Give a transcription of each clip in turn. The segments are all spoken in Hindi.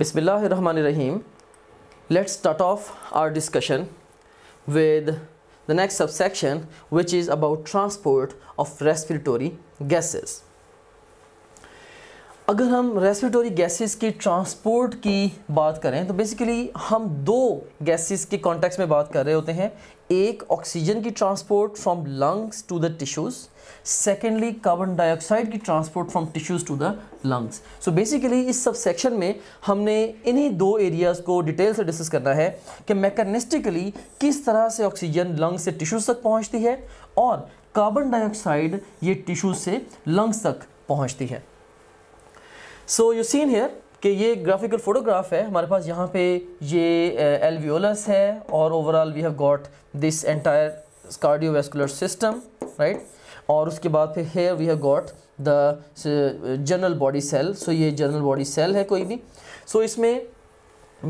Bismillahir Rahmanir Rahim. Let's start off our discussion with the next subsection which is about transport of respiratory gases. अगर हम रेस्पिरेटरी गैसेस की ट्रांसपोर्ट की बात करें तो बेसिकली हम दो गैसेस के कॉन्टेक्स्ट में बात कर रहे होते हैं एक ऑक्सीजन की transport from lungs to the tissues secondly carbon dioxide की transport from tissues to the lungs so basically इस सब सेक्शन में हमने इन्हीं दो एरियाज़ को डिटेल से डिस्कस करना है कि मैकेनिस्टिकली किस तरह से ऑक्सीजन लंग्स से टिश्यूज़ तक पहुँचती है और कार्बन डाइऑक्साइड ये टिश्यूज़ से लंग्स तक पहुँचती है सो यू सीन हेयर कि ये ग्राफिकल फोटोग्राफ है हमारे पास यहाँ पे ये एलवियोलस है और overall we have got this entire cardiovascular system right और उसके बाद फिर here we have got the general body cell so ये जनरल बॉडी सेल है कोई भी सो so, इसमें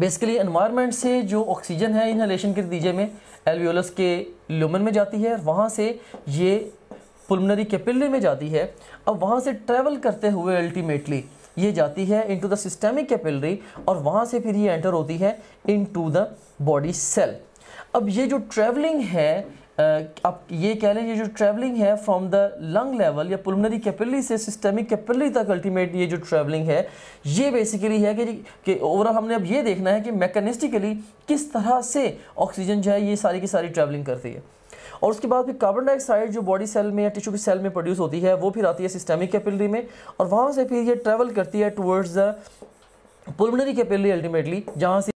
बेसिकली एनवायरनमेंट से जो ऑक्सीजन है इनहलेशन के नतीजे में एलवियोलस के लुमन में जाती है और वहाँ से ये पुलमनरी कैपिलरी में जाती है अब वहाँ से ट्रैवल करते हुए अल्टीमेटली ये जाती है इनटू द सिस्टेमिक कैपिलरी और वहाँ से फिर ये एंटर होती है इनटू द बॉडी सेल अब ये जो ट्रैवलिंग है आप ये कह लें ये जो ट्रैवलिंग है फ्रॉम द लंग लेवल या पुलमनरी कैपिलरी से सिस्टमिक कैपिलरी तक अल्टीमेट ये जो ट्रैवलिंग है ये बेसिकली है कि कि ओवरऑल हमने अब ये देखना है कि मैकेनिस्टिकली किस तरह से ऑक्सीजन जो है ये सारी की सारी ट्रैवलिंग करती है और उसके बाद फिर कार्बन डाइऑक्साइड जो बॉडी सेल में या टिश्यू की सेल में प्रोड्यूस होती है वो फिर आती है सिस्टेमिक कैपिलरी में और वहाँ से फिर ये ट्रेवल करती है towards the pulmonary capillary ultimately जहाँ से